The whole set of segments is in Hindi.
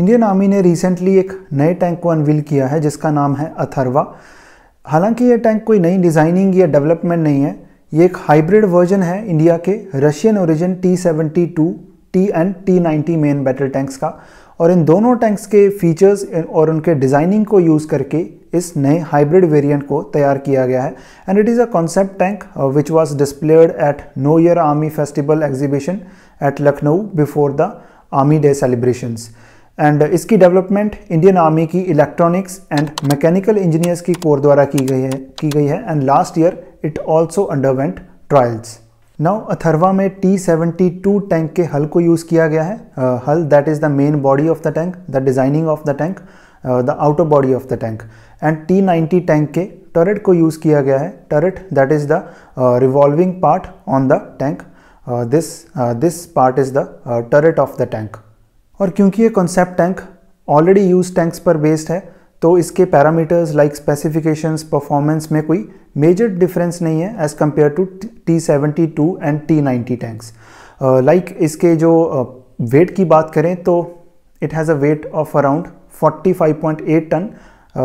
इंडियन आर्मी ने रिसेंटली एक नए टैंक को अनवील किया है जिसका नाम है अथर्वा हालांकि ये टैंक कोई नई डिज़ाइनिंग या डेवलपमेंट नहीं है ये एक हाइब्रिड वर्जन है इंडिया के Russian origin T seventy two T and T ninety main battle tanks का और इन दोनों टैंक्स के फीचर्स और उनके डिज़ाइनिंग को यूज़ करके इस नए हाइब्रिड वेरिएंट को तैयार किया गया है and it is a concept tank which was displayed at know your army festival exhibition at Lucknow before the army day celebrations and uh, इसकी डेवलपमेंट इंडियन आर्मी की इलेक्ट्रॉनिक्स एंड मैकेनिकल इंजीनियर्स की कोर द्वारा की गई है की गई है and last year it also underwent trials now Atharva में टी सेवेंटी टू टैंक के हल को यूज़ किया गया है hull that is the main body of the tank the designing of the tank the outer body of the tank and T ninety tank के टरेट को यूज़ किया गया है turret that is the revolving part on the tank this this part is the turret of the tank और क्योंकि ये concept tank already use tanks पर बेस्ड है तो इसके पैरामीटर्स लाइक स्पेसिफिकेशंस परफॉर्मेंस में कोई मेजर डिफरेंस नहीं है as compare to T seventy two and T ninety tanks like इसके जो वेट uh, की बात करें तो it has a weight of around eight ton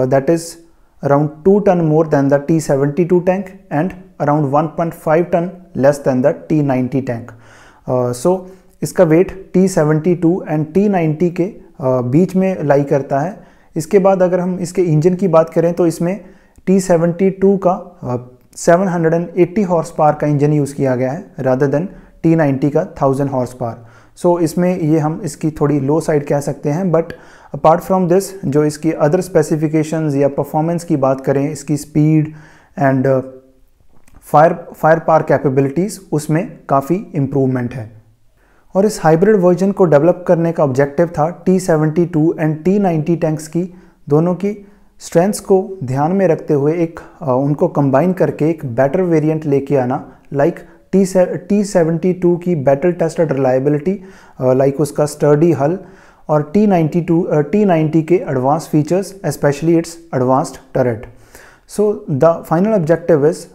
that is around two ton more than the T seventy two tank and around one point five ton less than the T ninety tank so इसका वेट T72 एंड T90 के बीच में लाई करता है इसके बाद अगर हम इसके इंजन की बात करें तो इसमें T72 का 780 हॉर्स पावर का इंजन यूज़ किया गया है रादर देन T90 का 1000 हॉर्स पावर सो इसमें ये हम इसकी थोड़ी लो साइड कह सकते हैं बट अपार्ट फ्रॉम दिस जो इसकी अदर स्पेसिफिकेशंस या परफॉर्मेंस की बात करें इसकी speed and fire fire power capabilities उसमें काफ़ी इम्प्रूवमेंट है और इस हाइब्रिड वर्जन को डेवलप करने का ऑब्जेक्टिव था T seventy two and T ninety tanks की दोनों की स्ट्रेंथ्स को ध्यान में रखते हुए एक उनको कंबाइन करके एक बेटर वेरिएंट लेके आना like T T seventy two की बेटर टेस्टेड रिलायबिलिटी लाइक उसका स्टर्डी हल और T ninety two T ninety के advance features specially its advanced turret so the final objective is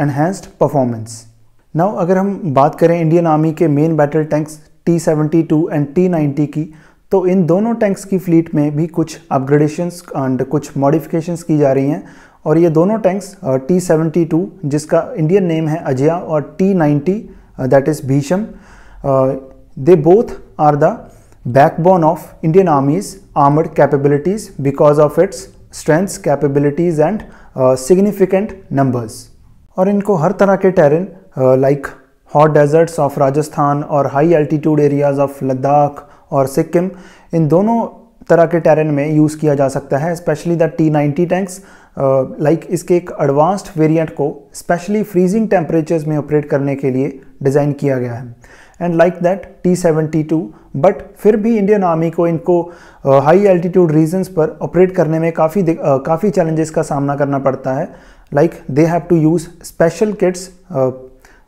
enhanced performance now अगर हम बात करें इंडियन आर्मी के main battle tanks T seventy two and T ninety की तो इन दोनों टैंक्स की फ्लीट में भी कुछ अपग्रेडेशंस एंड कुछ मॉडिफिकेशंस की जा रही हैं और ये दोनों टैंक्स टी सेवेंटी टू जिसका इंडियन नेम है अजया और T ninety that is Bhishma they both are the backbone of Indian armies armed capabilities because of its strengths capabilities and significant numbers और इनको हर तरह के terrain like hot deserts of Rajasthan और high altitude areas of Ladakh और सिक्किम इन दोनों तरह के टेरेन में यूज़ किया जा सकता है specially the T ninety tanks like इसके एक एडवांस्ड वेरिएंट को स्पेशली फ्रीजिंग टेम्परेचर्स में ऑपरेट करने के लिए डिज़ाइन किया गया है and like that T seventy two but फिर भी इंडियन आर्मी को इनको हाई एल्टीट्यूड रीजन्स पर ऑपरेट करने में काफ़ी uh, काफ़ी चैलेंजेस का सामना करना पड़ता है like they have to use special kits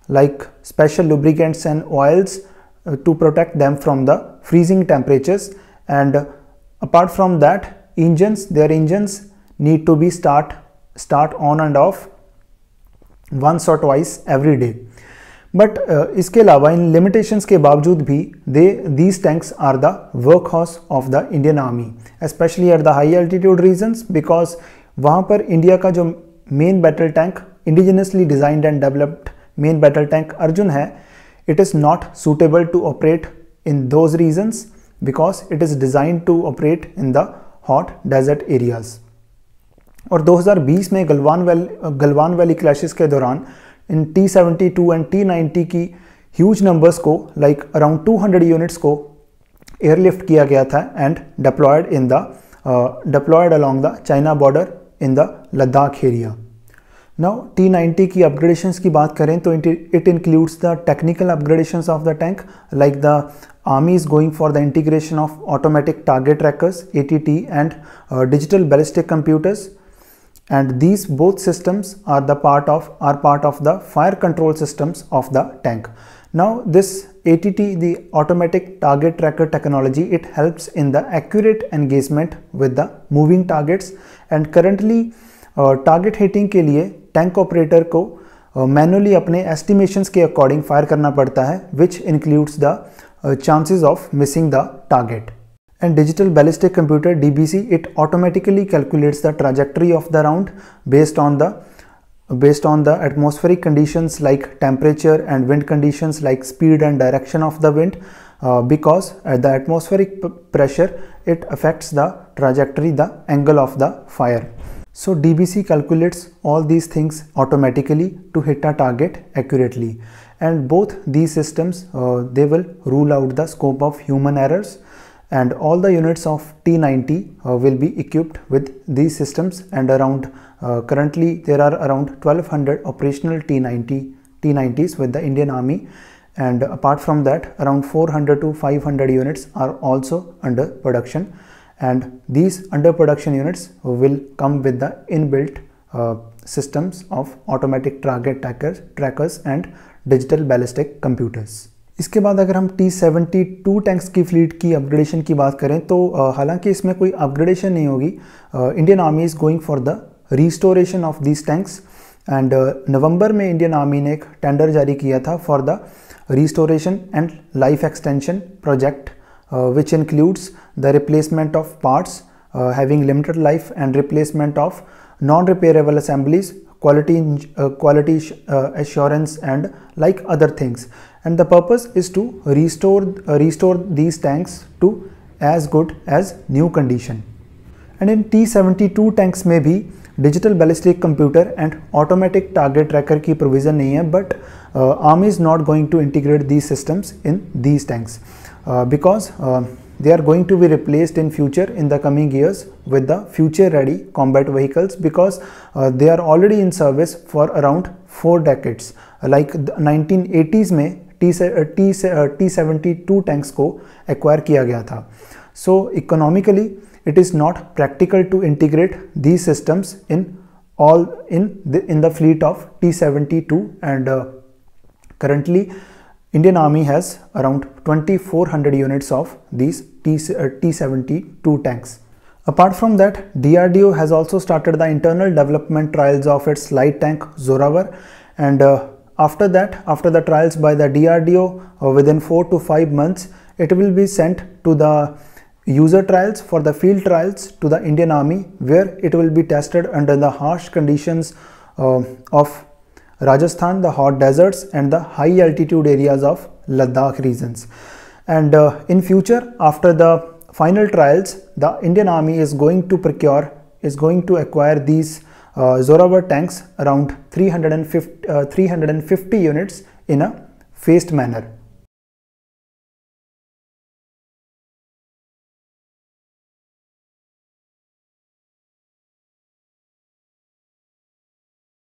like special lubricants and oils uh, to protect them from the freezing temperatures and apart from that engines their engines need to be start start on and off once or twice every day but uh, iske limitations ke bavjood bhi they these tanks are the workhorse of the indian army especially at the high altitude regions because wahan par india ka jo main battle tank indigenously designed and developed main battle tank Arjun है it is not suitable to operate in those regions because it is design to operate in the hot desert areas और 2020 में Galwan valley Galwan valley clash के दौरान इन T seventy two and T ninety की ह्यूज नंबर्स को like around two hundred units को एयरलिफ्ट किया गया था and deployed in the deployed along the China border in the Ladakh area now T ninety की अपग्रेडेशन की बात करें तो it includes the technical upgradation of the tank like the army is going for the integration of automatic target trackers ATT and uh, digital ballistic computers and these both systems are the part of are part of the fire control systems of the tank now this ATT the automatic target tracker technology it helps in the accurate engagement with the moving targets and currently uh, target hitting के लिए टैंक ऑपरेटर को मैनुअली uh, अपने एस्टिमेशंस के अकॉर्डिंग फायर करना पड़ता है which includes the chances of missing the target and digital ballistic computer D B C it automatically calculates the trajectory of the round based on the based on the atmospheric condition like temperature and wind condition like speed and direction of the wind because at the atmospheric pressure it affects the trajectory the angle of the fire So DBC calculates all these things automatically to hit a target accurately and both these systems uh, they will rule out the scope of human errors and all the units of T90 uh, will be equipped with these systems and around uh, currently there are around 1200 operational T90 T90s with the Indian Army and apart from that around 400 to 500 units are also under production and these production units will come with the inbuilt uh, systems of automatic target trackers trackers and digital ballistic computers इसके बाद अगर हम टी सेवेंटी टू टैंक्स की फ्लीट की अपग्रेडेशन की बात करें तो uh, हालांकि इसमें कोई अपग्रेडेशन नहीं होगी Indian army is going for the restoration of these tanks and November में इंडियन आर्मी ने एक टेंडर जारी किया था for the restoration and life extension project Uh, which includes the replacement of parts uh, having limited life and replacement of non-repairable assemblies quality uh, quality uh, assurance and like other things and the purpose is to restore uh, restore these tanks to as good as new condition and in T72 tanks may be digital ballistic computer and automatic target tracker key provision नहीं है uh, army is not going to integrate these systems in these tanks. Uh, because um, they are going to be replaced in future in the coming years with the future ready combat vehicles because uh, they are already in service for around 4 decades like 1980s में T72 uh, uh, tanks T seventy two tanks को एक्वायर किया गया था so economically it is not practical to integrate the systems in all in in the fleet of T seventy currently Indian Army has around 2400 units of these T-72 uh, tanks. Apart from that, DRDO has also started the internal development trials of its light tank Zoravar and uh, after that, after the trials by the DRDO uh, within 4 to 5 months, it will be sent to the user trials for the field trials to the Indian Army where it will be tested under the harsh conditions uh, of Rajasthan, the hot deserts and the high altitude areas of Ladakh regions. And uh, in future, after the final trials, the Indian Army is going to procure, is going to acquire these uh, Zorawar tanks around 350, uh, 350 units in a phased manner.